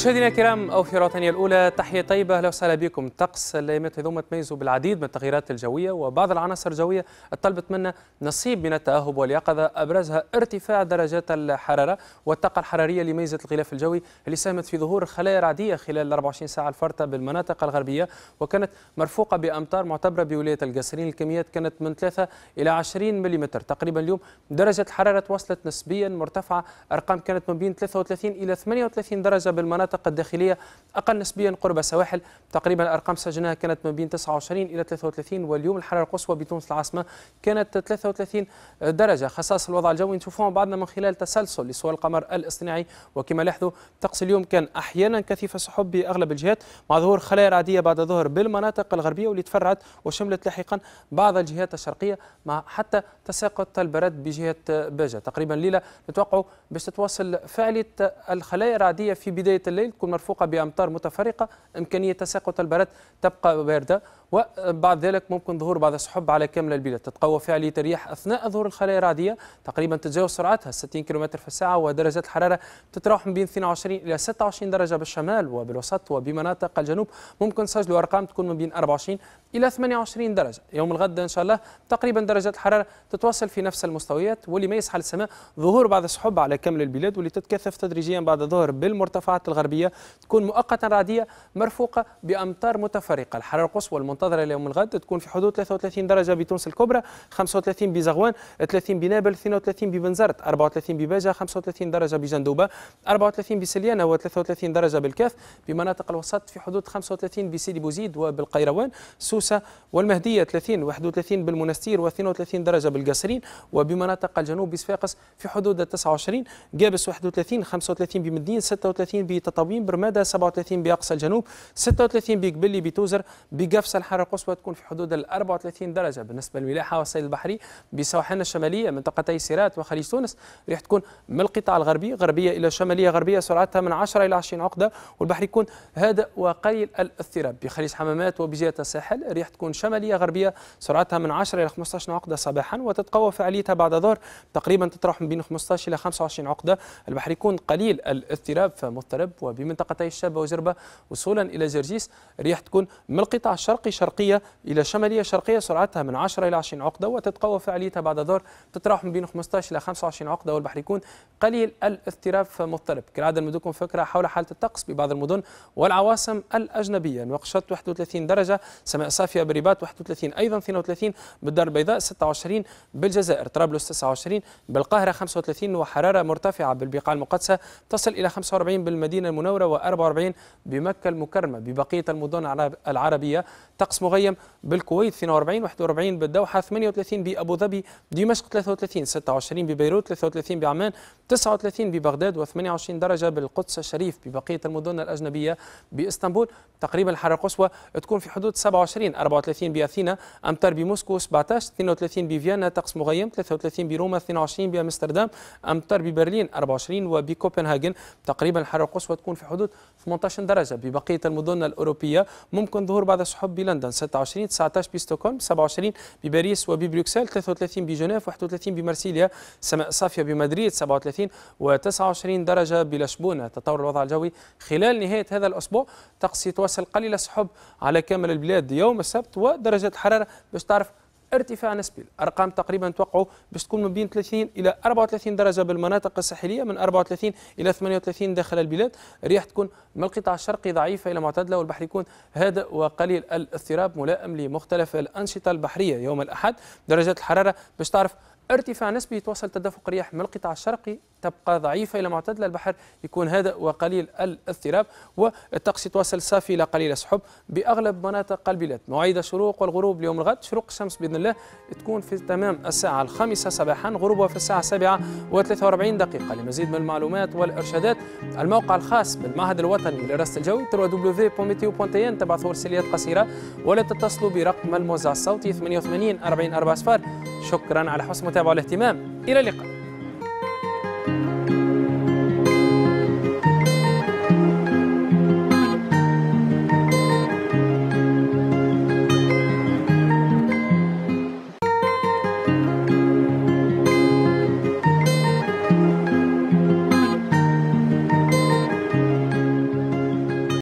مشاهدينا الكرام او في روتانيا الأولى تحية طيبة أهلا وسهلا بكم طقس الأيامات هذوما تميزوا بالعديد من التغييرات الجوية وبعض العناصر الجوية طلبت منا نصيب من التأهب واليقظة أبرزها ارتفاع درجات الحرارة والطاقة الحرارية لميزة الغلاف الجوي اللي ساهمت في ظهور خلايا رعدية خلال 24 ساعة الفارطة بالمناطق الغربية وكانت مرفوقة بأمطار معتبرة بولاية القصرين الكميات كانت من 3 إلى 20 ملم تقريبا اليوم درجة الحرارة وصلت نسبيا مرتفعة أرقام كانت من بين 33 إلى 38 درجة بالمناطق المناطق الداخلية أقل نسبيا قرب السواحل تقريبا الأرقام سجلناها كانت ما بين 29 إلى 33 واليوم الحرارة القصوى بتونس العاصمة كانت 33 درجة خصائص الوضع الجوي نشوفوها بعضنا من خلال تسلسل لصور القمر الاصطناعي وكما لاحظوا طقس اليوم كان أحيانا كثيف السحب بأغلب الجهات مع ظهور خلايا رعدية بعد ظهر بالمناطق الغربية واللي تفرعت وشملت لاحقا بعض الجهات الشرقية مع حتى تساقط البرد بجهة باجة تقريبا ليلة نتوقع باش تتواصل فعالية الخلايا الرعدية في بداية الليل الليل تكون مرفوقه بامطار متفرقه امكانيه تساقط البرد تبقى بارده وبعد ذلك ممكن ظهور بعض السحب على كامل البلاد تتقوى فعالية الرياح أثناء ظهور الخلايا الرعدية تقريبا تتجاوز سرعتها 60 كم في الساعة ودرجات الحرارة تتراوح من بين 22 إلى 26 درجة بالشمال وبالوسط وبمناطق الجنوب ممكن تسجلوا أرقام تكون من بين 24 إلى 28 درجة يوم الغد إن شاء الله تقريبا درجات الحرارة تتواصل في نفس المستويات واللي ما يسحل السماء ظهور بعض السحب على كامل البلاد واللي تتكثف تدريجيا بعد الظهر بالمرتفعات الغربية تكون مؤقتا رعدية مرفوقة بأمطار متفرقة الحرارة القصوى المنتظره ليوم الغد تكون في حدود 33 درجه بتونس الكبرى 35 بزغوان 30 بنابل 32 ببنزرت 34 بباجه 35 درجه بجندوبه 34 بسليانه و33 درجه بالكاف بمناطق الوسط في حدود 35 بسيدي بوزيد وبالقيروان سوسه والمهديه 30 31 بالمنستير و32 درجه بالقصرين وبمناطق الجنوب بصفاقس في حدود 29 جابس 31 35 بمدين 36 بتطاوين برماده 37 باقصى الجنوب 36 بقبلي بتوزر بقفصه الحراره القصوى تكون في حدود ال 34 درجه بالنسبه للملاحه والصيد البحري بسواحلنا الشماليه منطقتي سيرات وخليج تونس ريح تكون من القطاع الغربي غربيه الى شماليه غربيه سرعتها من 10 الى 20 عقده والبحر يكون هادئ وقليل الاضطراب بخليج حمامات وبجهه الساحل ريح تكون شماليه غربيه سرعتها من 10 الى 15 عقده صباحا وتتقوى فعاليتها بعد ظهر تقريبا تطرح من بين 15 الى 25 عقده البحر يكون قليل الاضطراب فمضطرب وبمنطقتي الشابه وجربه وصولا الى جرجيس ريح تكون من القطاع الشرقي شرقية إلى شمالية شرقية سرعتها من 10 إلى 20 عقدة وتتقوى فعاليتها بعد ظهر تتراوح بين 15 إلى 25 عقدة والبحر يكون قليل الاضطراب مضطرب كالعادة نمدكم فكرة حول حالة الطقس ببعض المدن والعواصم الأجنبية نواقشات 31 درجة سماء صافية بالرباط 31 أيضا 32 بالدار البيضاء 26 بالجزائر طرابلس 29 بالقاهرة 35 وحرارة مرتفعة بالبقاع المقدسة تصل إلى 45 بالمدينة المنورة و44 بمكة المكرمة ببقية المدن العربية طقس مغيم بالكويت 42 41 بالدوحه 38 بابو ظبي دمشق 33 26 ببيروت 33 بعمان 39 ببغداد و28 درجه بالقدس الشريف ببقيه المدن الاجنبيه باسطنبول تقريبا الحراره القصوى تكون في حدود 27 34 باثينا امتار بموسكو 17 32 بفيينا طقس مغيم 33 بروما 22 بامستردام امتار ببرلين 24 وبكوبنهاجن تقريبا الحراره القصوى تكون في حدود 18 درجه ببقيه المدن الاوروبيه ممكن ظهور بعض السحب بلا بلندن 26 19 بستوكهولم 27 بباريس وببروكسل 33 بجنيف 31 بمرسيليا سماء صافية بمدريد 37 و29 درجة بلشبونة تطور الوضع الجوي خلال نهاية هذا الأسبوع تقصي يتواصل قليل السحب على كامل البلاد يوم السبت ودرجة الحرارة باش تعرف ارتفاع نسبي الارقام تقريبا توقعوا باش تكون من بين 30 الى 34 درجه بالمناطق الساحليه من 34 الى 38 داخل البلاد الرياح تكون من القطاع الشرقي ضعيفه الى معتدله والبحر يكون هادئ وقليل الاضطراب ملائم لمختلف الانشطه البحريه يوم الاحد درجات الحراره باش تعرف ارتفاع نسبي يتواصل تدفق رياح من القطاع الشرقي تبقى ضعيفة إلى معتدلة البحر يكون هذا وقليل الاضطراب والطقس يتواصل صافي إلى قليل السحب بأغلب مناطق البلاد مواعيد الشروق والغروب اليوم الغد شروق الشمس بإذن الله تكون في تمام الساعة الخامسة صباحا غروبها في الساعة 7 و43 دقيقة لمزيد من المعلومات والإرشادات الموقع الخاص بالمعهد الوطني للرصد الجو www.meteo.in تبعثوا رساليات قصيرة ولا تتصلوا برقم الموزع الصوتي 88 40 4 شكرا على حسن المتابعة والاهتمام إلى اللقاء